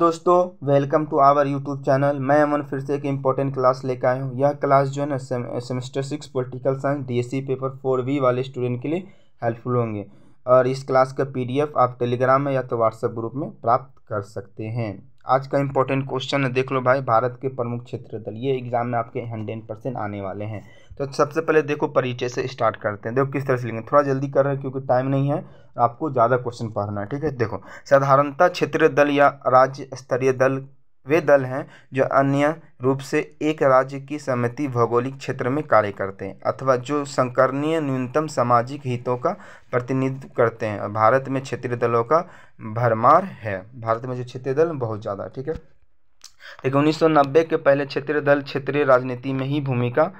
दोस्तों welcome to our YouTube channel मैं अमन फिर से एक इम्पोर्टेंट क्लास लेकर आया हूँ यह क्लास जो है ना semester six political science DSC paper four V वाले स्टूडेंट के लिए हेल्पफुल होंगे और इस क्लास का पीडीएफ आप टेलीग्राम में या तो व्हाट्सएप ग्रुप में प्राप्त कर सकते हैं आज का इंपॉर्टेंट क्वेश्चन है देख लो भाई भारत के प्रमुख क्षेत्र दल ये एग्जाम में आपके हंड्रेड परसेंट आने वाले हैं तो सबसे पहले देखो परिचय से स्टार्ट करते हैं देखो किस तरह से लेंगे थोड़ा जल्दी कर रहे हैं क्योंकि टाइम नहीं है आपको ज़्यादा क्वेश्चन पढ़ना है ठीक है देखो साधारणता क्षेत्रीय दल या राज्य स्तरीय दल वे दल हैं जो अन्य रूप से एक राज्य की समिति भौगोलिक क्षेत्र में कार्य करते हैं अथवा जो संकरणीय न्यूनतम सामाजिक हितों का प्रतिनिधित्व करते हैं भारत में क्षेत्रीय दलों का भरमार है भारत में जो क्षेत्रीय दल बहुत ज़्यादा ठीक है लेकिन नब्बे के पहले क्षेत्रीय दल क्षेत्रीय राजनीति में ही भूमिका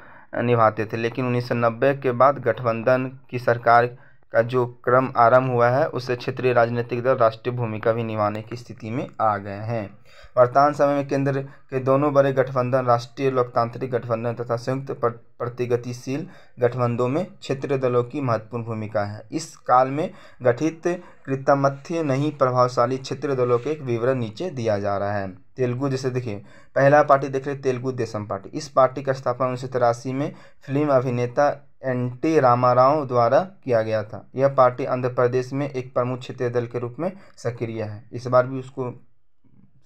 निभाते थे लेकिन नब्बे के बाद गठबंधन की सरकार का जो क्रम आरंभ हुआ है उससे क्षेत्रीय राजनीतिक दल राष्ट्रीय भूमिका भी निभाने की स्थिति में आ गए हैं वर्तमान समय में केंद्र के दोनों बड़े गठबंधन राष्ट्रीय लोकतांत्रिक गठबंधन तथा संयुक्त प्रतिगतिशील गठबंधनों में क्षेत्रीय दलों की महत्वपूर्ण भूमिका है इस काल में गठित कृतमथ्य नहीं प्रभावशाली क्षेत्रीय दलों के एक विवरण नीचे दिया जा रहा है तेलुगु जैसे देखिए पहला पार्टी देख रहे तेलुगु देशम पार्टी इस पार्टी का स्थापना उन्नीस सौ तिरासी में फिल्म अभिनेता एन टी रामाराव द्वारा किया गया था यह पार्टी आंध्र प्रदेश में एक प्रमुख क्षेत्रीय दल के रूप में सक्रिय है इस बार भी उसको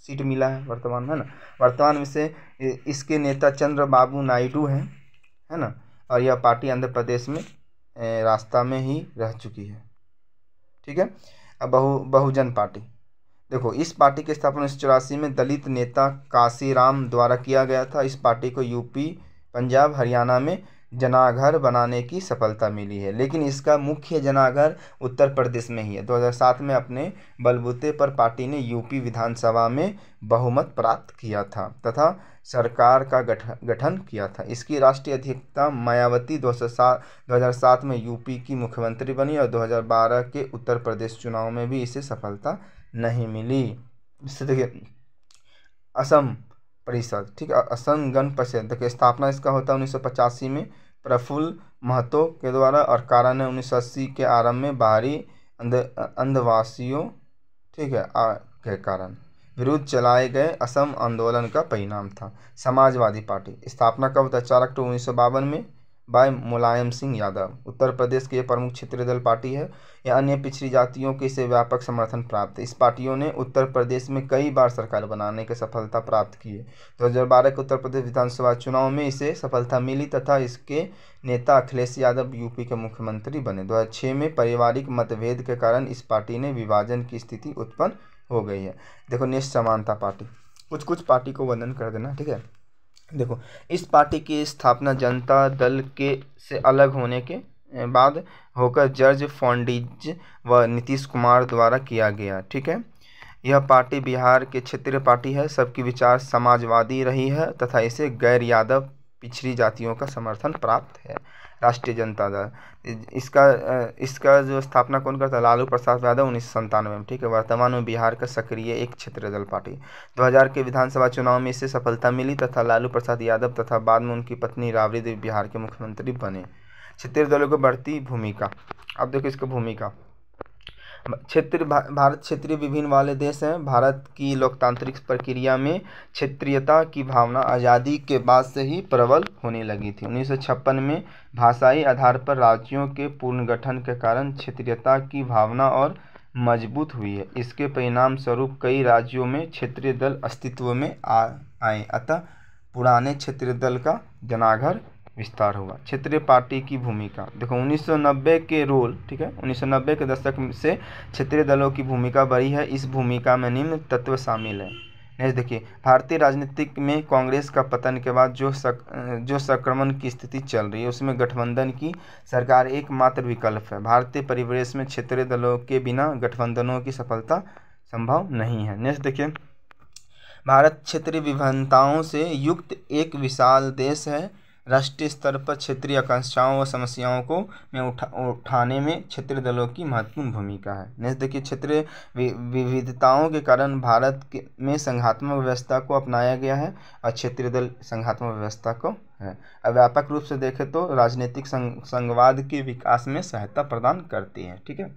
सीट मिला है वर्तमान है ना वर्तमान में से इसके नेता चंद्र बाबू नायडू हैं है ना और यह पार्टी आंध्र प्रदेश में रास्ता में ही रह चुकी है ठीक है अब बहु बहुजन पार्टी देखो इस पार्टी की स्थापना उन्नीस चौरासी में दलित नेता काशीराम द्वारा किया गया था इस पार्टी को यूपी पंजाब हरियाणा में जनाघर बनाने की सफलता मिली है लेकिन इसका मुख्य जनाघर उत्तर प्रदेश में ही है 2007 में अपने बलबूते पर पार्टी ने यूपी विधानसभा में बहुमत प्राप्त किया था तथा सरकार का गठन गठन किया था इसकी राष्ट्रीय अध्यक्षता मायावती 2007 2007 में यूपी की मुख्यमंत्री बनी और 2012 के उत्तर प्रदेश चुनाव में भी इसे सफलता नहीं मिली इससे देखिए असम परिषद ठीक है असम गण परिषद देखिए स्थापना इसका होता है उन्नीस में प्रफुल्ल महतो के द्वारा और कारण है उन्नीस के आरंभ में बाहरी अंधवासियों ठीक है आ, के कारण विरुद्ध चलाए गए असम आंदोलन का परिणाम था समाजवादी पार्टी स्थापना कब होता है चार अक्टूबर उन्नीस में बाय मुलायम सिंह यादव उत्तर प्रदेश की यह प्रमुख क्षेत्रीय दल पार्टी है या अन्य पिछड़ी जातियों के इसे व्यापक समर्थन प्राप्त इस पार्टियों ने उत्तर प्रदेश में कई बार सरकार बनाने की सफलता प्राप्त की है दो हज़ार बारह के उत्तर प्रदेश विधानसभा चुनाव में इसे सफलता मिली तथा इसके नेता अखिलेश यादव यूपी के मुख्यमंत्री बने दो हज़ार छः में पारिवारिक मतभेद के कारण इस पार्टी ने विभाजन की स्थिति उत्पन्न हो गई है देखो नेक्स्ट समानता पार्टी कुछ कुछ पार्टी को वर्णन कर देना ठीक है देखो इस पार्टी की स्थापना जनता दल के से अलग होने के बाद होकर जर्ज फॉन्डिज व नीतीश कुमार द्वारा किया गया ठीक है यह पार्टी बिहार के क्षेत्रीय पार्टी है सबकी विचार समाजवादी रही है तथा इसे गैर यादव पिछड़ी जातियों का समर्थन प्राप्त है राष्ट्रीय जनता दल इसका इसका जो स्थापना कौन करता है लालू प्रसाद यादव उन्नीस सौ संतानवे में ठीक है वर्तमान में बिहार का सक्रिय एक क्षेत्रीय दल पार्टी 2000 के विधानसभा चुनाव में इसे सफलता मिली तथा लालू प्रसाद यादव तथा बाद में उनकी पत्नी राबड़ी देवी बिहार के मुख्यमंत्री बने क्षेत्रीय दलों की बढ़ती भूमिका अब देखो इसका भूमिका क्षेत्र भा, भारत क्षेत्रीय विभिन्न वाले देश हैं भारत की लोकतांत्रिक प्रक्रिया में क्षेत्रीयता की भावना आज़ादी के बाद से ही प्रबल होने लगी थी उन्नीस में भाषाई आधार पर राज्यों के पुनर्गठन के कारण क्षेत्रीयता की भावना और मजबूत हुई है इसके परिणाम स्वरूप कई राज्यों में क्षेत्रीय दल अस्तित्व में आ आए अतः पुराने क्षेत्रीय दल का जनाघर विस्तार हुआ क्षेत्रीय पार्टी की भूमिका देखो 1990 के रोल ठीक है 1990 के दशक से क्षेत्रीय दलों की भूमिका बढ़ी है इस भूमिका में निम्न तत्व शामिल है नेक्स्ट देखिए भारतीय राजनीतिक में कांग्रेस का पतन के बाद जो सक, जो संक्रमण की स्थिति चल रही है उसमें गठबंधन की सरकार एकमात्र विकल्प है भारतीय परिवेश में क्षेत्रीय दलों के बिना गठबंधनों की सफलता संभव नहीं है नेक्स्ट देखिए भारत क्षेत्रीय विभिन्नताओं से युक्त एक विशाल देश है राष्ट्रीय स्तर पर क्षेत्रीय आकांक्षाओं व समस्याओं को में उठा उठाने में क्षेत्रीय दलों की महत्वपूर्ण भूमिका है नेक्स्ट देखिए क्षेत्रीय विविधताओं के कारण भारत के में संघात्मक व्यवस्था को अपनाया गया है और क्षेत्रीय दल संघात्मक व्यवस्था को है व्यापक रूप से देखें तो राजनीतिक संघवाद के विकास में सहायता प्रदान करती है ठीक है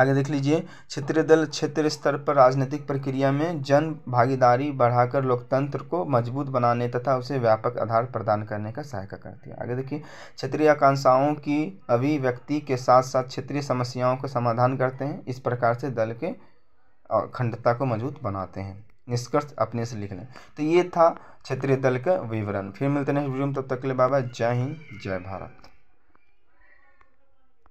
आगे देख लीजिए क्षेत्रीय दल क्षेत्र स्तर पर राजनीतिक प्रक्रिया में जन भागीदारी बढ़ाकर लोकतंत्र को मजबूत बनाने तथा उसे व्यापक आधार प्रदान करने का सहायता करती है आगे देखिए क्षेत्रीय आकांक्षाओं की अभिव्यक्ति के साथ साथ क्षेत्रीय समस्याओं का समाधान करते हैं इस प्रकार से दल के अखंडता को मजबूत बनाते हैं निष्कर्ष अपने से लिख लें तो ये था क्षेत्रीय दल का विवरण फिर मिलते हैं वीडियो में तब तक के लिए बाबा जय हिंद जय भारत